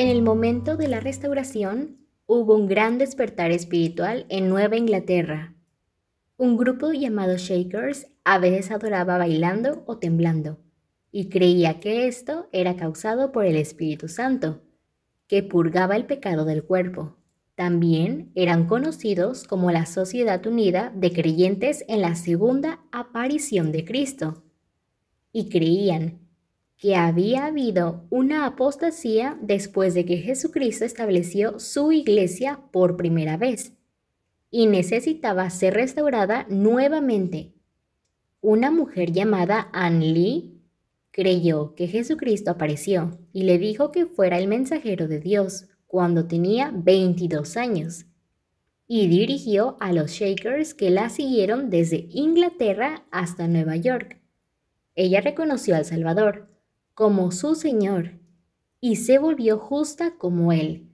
En el momento de la restauración, hubo un gran despertar espiritual en Nueva Inglaterra. Un grupo llamado Shakers a veces adoraba bailando o temblando, y creía que esto era causado por el Espíritu Santo, que purgaba el pecado del cuerpo. También eran conocidos como la Sociedad Unida de Creyentes en la segunda aparición de Cristo, y creían que había habido una apostasía después de que Jesucristo estableció su iglesia por primera vez y necesitaba ser restaurada nuevamente. Una mujer llamada Ann Lee creyó que Jesucristo apareció y le dijo que fuera el mensajero de Dios cuando tenía 22 años y dirigió a los Shakers que la siguieron desde Inglaterra hasta Nueva York. Ella reconoció al Salvador como su Señor y se volvió justa como Él.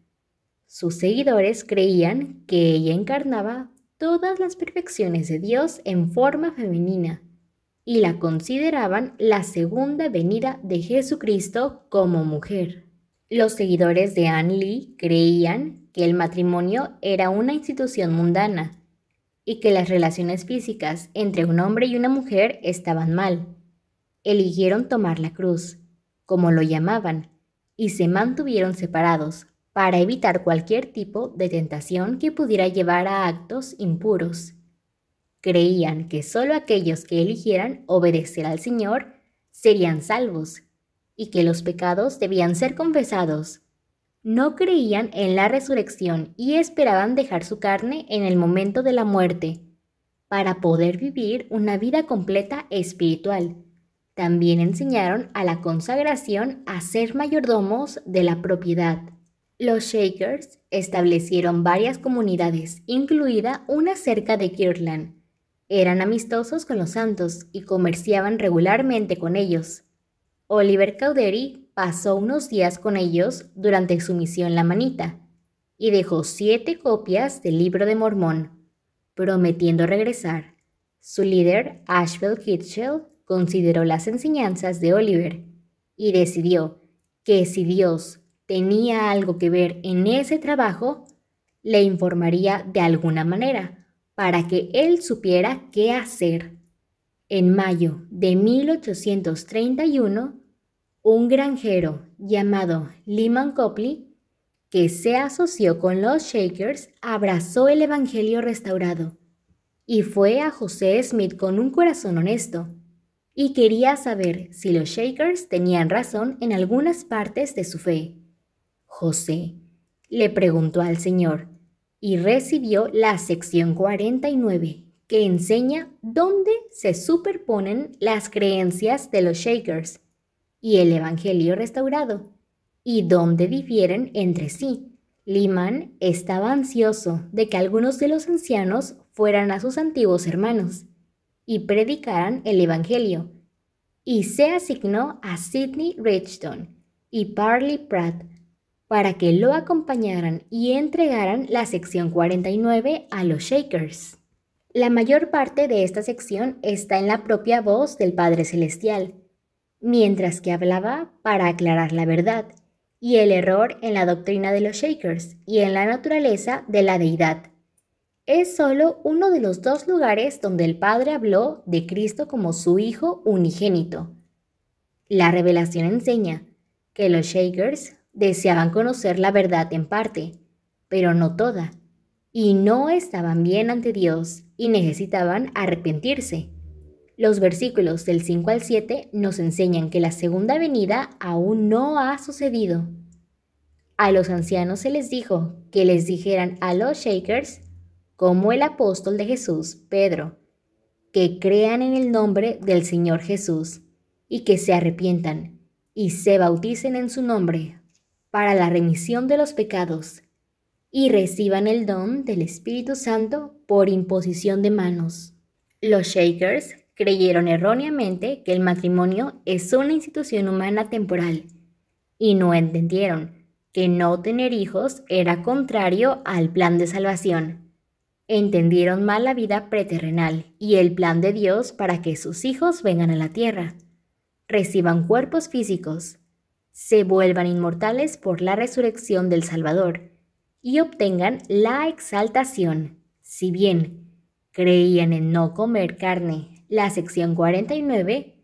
Sus seguidores creían que ella encarnaba todas las perfecciones de Dios en forma femenina y la consideraban la segunda venida de Jesucristo como mujer. Los seguidores de Anne Lee creían que el matrimonio era una institución mundana y que las relaciones físicas entre un hombre y una mujer estaban mal. Eligieron tomar la cruz como lo llamaban, y se mantuvieron separados para evitar cualquier tipo de tentación que pudiera llevar a actos impuros. Creían que solo aquellos que eligieran obedecer al Señor serían salvos y que los pecados debían ser confesados. No creían en la resurrección y esperaban dejar su carne en el momento de la muerte para poder vivir una vida completa espiritual también enseñaron a la consagración a ser mayordomos de la propiedad. Los Shakers establecieron varias comunidades, incluida una cerca de Kirtland. Eran amistosos con los santos y comerciaban regularmente con ellos. Oliver Cowdery pasó unos días con ellos durante su misión La Manita y dejó siete copias del libro de Mormón, prometiendo regresar. Su líder, Ashville Kitchell, consideró las enseñanzas de Oliver y decidió que si Dios tenía algo que ver en ese trabajo, le informaría de alguna manera para que él supiera qué hacer. En mayo de 1831, un granjero llamado Lyman Copley, que se asoció con los Shakers, abrazó el Evangelio restaurado y fue a José Smith con un corazón honesto y quería saber si los Shakers tenían razón en algunas partes de su fe. José le preguntó al Señor y recibió la sección 49, que enseña dónde se superponen las creencias de los Shakers y el Evangelio restaurado, y dónde difieren entre sí. Liman estaba ansioso de que algunos de los ancianos fueran a sus antiguos hermanos y predicaran el Evangelio. Y se asignó a Sidney richstone y Parley Pratt para que lo acompañaran y entregaran la sección 49 a los Shakers. La mayor parte de esta sección está en la propia voz del Padre Celestial, mientras que hablaba para aclarar la verdad y el error en la doctrina de los Shakers y en la naturaleza de la deidad es solo uno de los dos lugares donde el Padre habló de Cristo como su Hijo unigénito. La revelación enseña que los Shakers deseaban conocer la verdad en parte, pero no toda, y no estaban bien ante Dios y necesitaban arrepentirse. Los versículos del 5 al 7 nos enseñan que la segunda venida aún no ha sucedido. A los ancianos se les dijo que les dijeran a los Shakers como el apóstol de Jesús, Pedro, que crean en el nombre del Señor Jesús y que se arrepientan y se bauticen en su nombre para la remisión de los pecados y reciban el don del Espíritu Santo por imposición de manos. Los Shakers creyeron erróneamente que el matrimonio es una institución humana temporal y no entendieron que no tener hijos era contrario al plan de salvación. Entendieron mal la vida preterrenal y el plan de Dios para que sus hijos vengan a la tierra, reciban cuerpos físicos, se vuelvan inmortales por la resurrección del Salvador y obtengan la exaltación. Si bien creían en no comer carne, la sección 49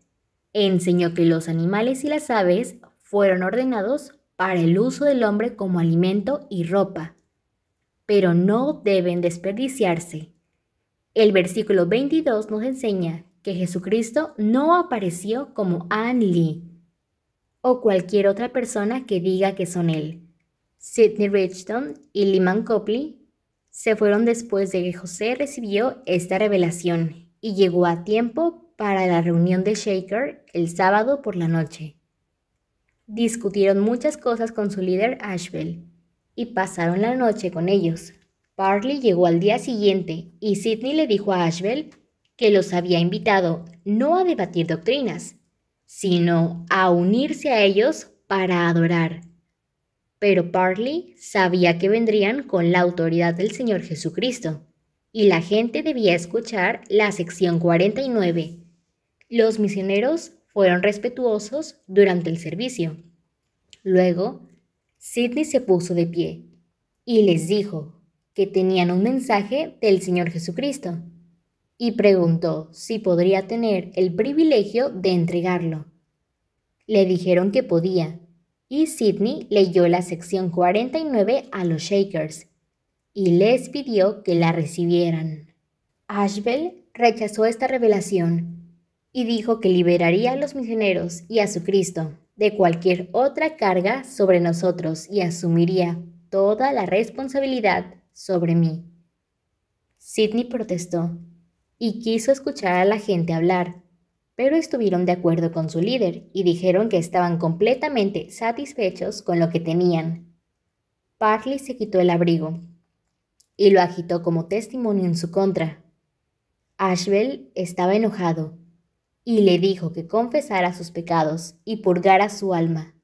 enseñó que los animales y las aves fueron ordenados para el uso del hombre como alimento y ropa, pero no deben desperdiciarse. El versículo 22 nos enseña que Jesucristo no apareció como Anne Lee o cualquier otra persona que diga que son él. Sidney Richton y Lyman Copley se fueron después de que José recibió esta revelación y llegó a tiempo para la reunión de Shaker el sábado por la noche. Discutieron muchas cosas con su líder Ashbel, y pasaron la noche con ellos. Parley llegó al día siguiente y Sidney le dijo a Ashbel que los había invitado no a debatir doctrinas, sino a unirse a ellos para adorar. Pero Parley sabía que vendrían con la autoridad del Señor Jesucristo, y la gente debía escuchar la sección 49. Los misioneros fueron respetuosos durante el servicio. Luego, Sidney se puso de pie y les dijo que tenían un mensaje del Señor Jesucristo y preguntó si podría tener el privilegio de entregarlo. Le dijeron que podía y Sidney leyó la sección 49 a los Shakers y les pidió que la recibieran. Ashbel rechazó esta revelación y dijo que liberaría a los misioneros y a su Cristo de cualquier otra carga sobre nosotros y asumiría toda la responsabilidad sobre mí. Sidney protestó y quiso escuchar a la gente hablar, pero estuvieron de acuerdo con su líder y dijeron que estaban completamente satisfechos con lo que tenían. Parley se quitó el abrigo y lo agitó como testimonio en su contra. Ashbel estaba enojado y le dijo que confesara sus pecados y purgara su alma.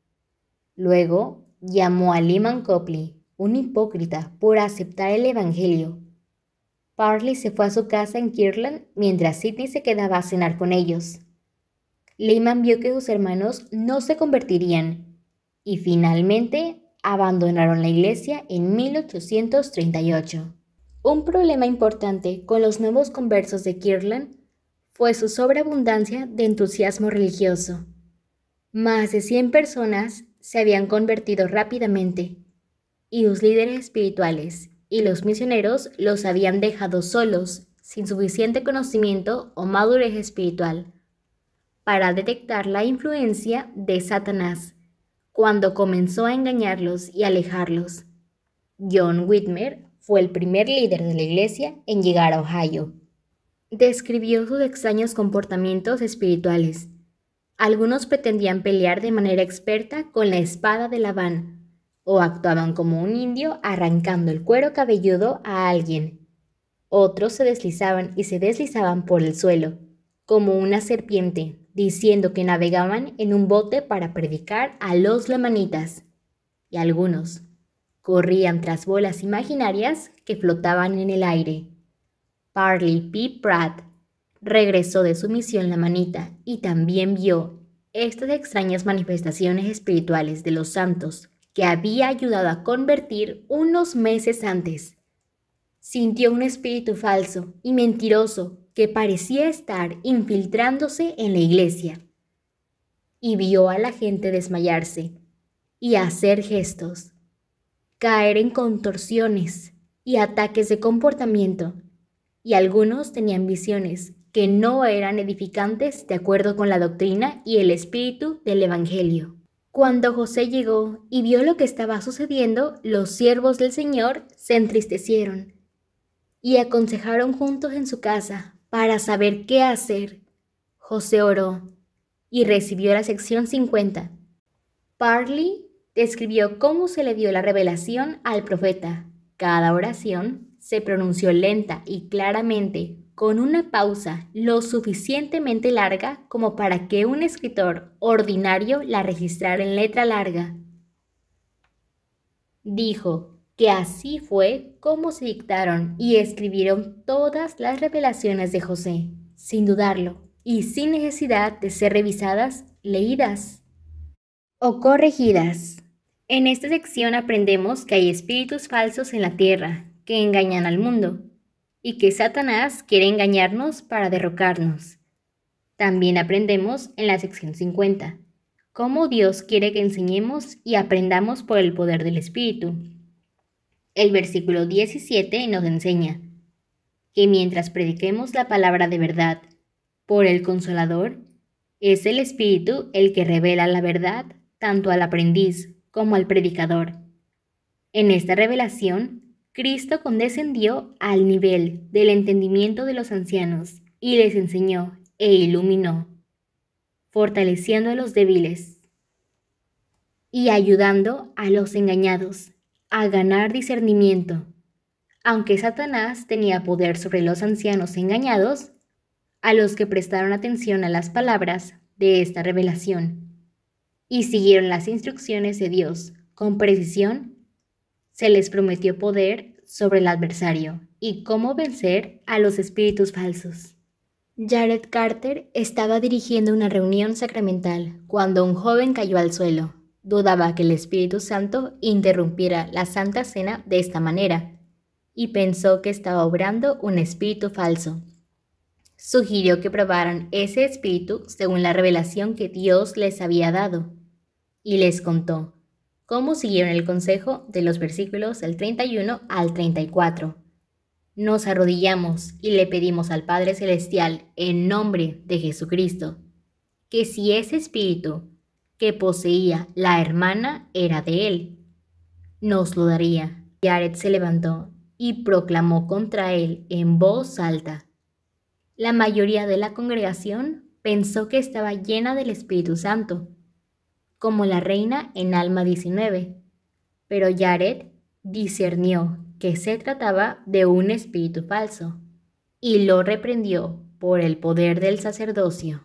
Luego llamó a Lehman Copley un hipócrita por aceptar el Evangelio. Parley se fue a su casa en Kirtland mientras Sidney se quedaba a cenar con ellos. Lehman vio que sus hermanos no se convertirían y finalmente abandonaron la iglesia en 1838. Un problema importante con los nuevos conversos de Kirtland fue su sobreabundancia de entusiasmo religioso. Más de 100 personas se habían convertido rápidamente, y los líderes espirituales y los misioneros los habían dejado solos, sin suficiente conocimiento o madurez espiritual, para detectar la influencia de Satanás, cuando comenzó a engañarlos y alejarlos. John Whitmer fue el primer líder de la iglesia en llegar a Ohio describió sus extraños comportamientos espirituales. Algunos pretendían pelear de manera experta con la espada de Labán, o actuaban como un indio arrancando el cuero cabelludo a alguien. Otros se deslizaban y se deslizaban por el suelo, como una serpiente, diciendo que navegaban en un bote para predicar a los lamanitas. Y algunos corrían tras bolas imaginarias que flotaban en el aire. Parley P. Pratt regresó de su misión La Manita y también vio estas extrañas manifestaciones espirituales de los santos que había ayudado a convertir unos meses antes. Sintió un espíritu falso y mentiroso que parecía estar infiltrándose en la iglesia. Y vio a la gente desmayarse y hacer gestos, caer en contorsiones y ataques de comportamiento y algunos tenían visiones que no eran edificantes de acuerdo con la doctrina y el espíritu del Evangelio. Cuando José llegó y vio lo que estaba sucediendo, los siervos del Señor se entristecieron y aconsejaron juntos en su casa para saber qué hacer. José oró y recibió la sección 50. Parley describió cómo se le dio la revelación al profeta. Cada oración se pronunció lenta y claramente, con una pausa lo suficientemente larga como para que un escritor ordinario la registrara en letra larga. Dijo que así fue como se dictaron y escribieron todas las revelaciones de José, sin dudarlo y sin necesidad de ser revisadas, leídas o corregidas. En esta sección aprendemos que hay espíritus falsos en la tierra que engañan al mundo y que Satanás quiere engañarnos para derrocarnos. También aprendemos en la sección 50 cómo Dios quiere que enseñemos y aprendamos por el poder del Espíritu. El versículo 17 nos enseña que mientras prediquemos la palabra de verdad por el Consolador, es el Espíritu el que revela la verdad tanto al aprendiz como al predicador. En esta revelación Cristo condescendió al nivel del entendimiento de los ancianos y les enseñó e iluminó, fortaleciendo a los débiles y ayudando a los engañados a ganar discernimiento. Aunque Satanás tenía poder sobre los ancianos engañados, a los que prestaron atención a las palabras de esta revelación y siguieron las instrucciones de Dios con precisión se les prometió poder sobre el adversario y cómo vencer a los espíritus falsos. Jared Carter estaba dirigiendo una reunión sacramental cuando un joven cayó al suelo. Dudaba que el Espíritu Santo interrumpiera la Santa Cena de esta manera y pensó que estaba obrando un espíritu falso. Sugirió que probaran ese espíritu según la revelación que Dios les había dado y les contó cómo siguieron el consejo de los versículos del 31 al 34. Nos arrodillamos y le pedimos al Padre Celestial, en nombre de Jesucristo, que si ese espíritu que poseía la hermana era de él, nos lo daría. Yaret se levantó y proclamó contra él en voz alta. La mayoría de la congregación pensó que estaba llena del Espíritu Santo como la reina en Alma 19. Pero Jared discernió que se trataba de un espíritu falso y lo reprendió por el poder del sacerdocio.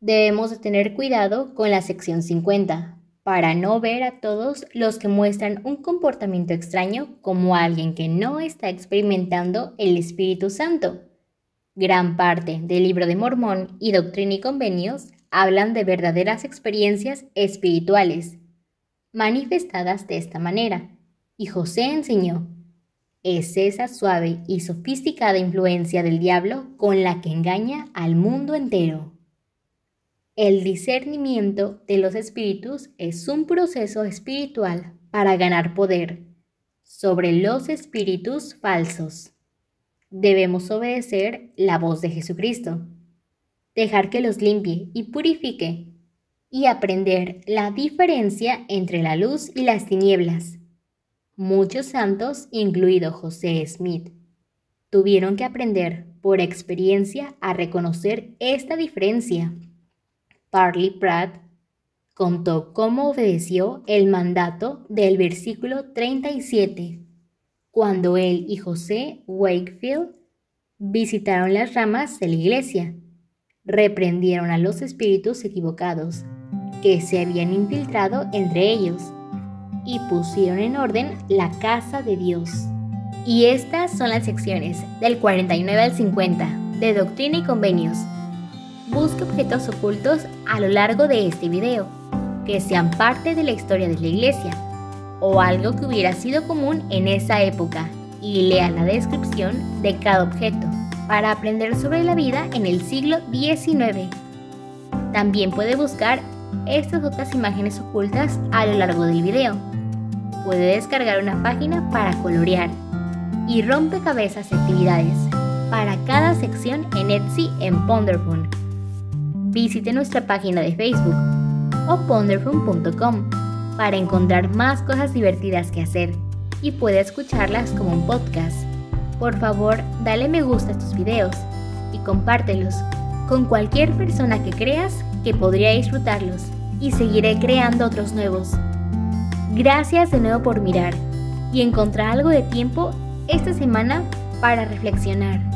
Debemos tener cuidado con la sección 50 para no ver a todos los que muestran un comportamiento extraño como alguien que no está experimentando el Espíritu Santo. Gran parte del libro de Mormón y Doctrina y Convenios hablan de verdaderas experiencias espirituales, manifestadas de esta manera. Y José enseñó, es esa suave y sofisticada influencia del diablo con la que engaña al mundo entero. El discernimiento de los espíritus es un proceso espiritual para ganar poder sobre los espíritus falsos. Debemos obedecer la voz de Jesucristo dejar que los limpie y purifique, y aprender la diferencia entre la luz y las tinieblas. Muchos santos, incluido José Smith, tuvieron que aprender por experiencia a reconocer esta diferencia. Parley Pratt contó cómo obedeció el mandato del versículo 37, cuando él y José Wakefield visitaron las ramas de la iglesia reprendieron a los espíritus equivocados que se habían infiltrado entre ellos y pusieron en orden la casa de Dios. Y estas son las secciones del 49 al 50 de Doctrina y Convenios. Busca objetos ocultos a lo largo de este video que sean parte de la historia de la iglesia o algo que hubiera sido común en esa época y lea la descripción de cada objeto para aprender sobre la vida en el siglo XIX. También puede buscar estas otras imágenes ocultas a lo largo del video. Puede descargar una página para colorear y rompecabezas y actividades para cada sección en Etsy en Ponderfun. Visite nuestra página de Facebook o ponderfun.com para encontrar más cosas divertidas que hacer y puede escucharlas como un podcast. Por favor, dale me gusta a estos videos y compártelos con cualquier persona que creas que podría disfrutarlos y seguiré creando otros nuevos. Gracias de nuevo por mirar y encontrar algo de tiempo esta semana para reflexionar.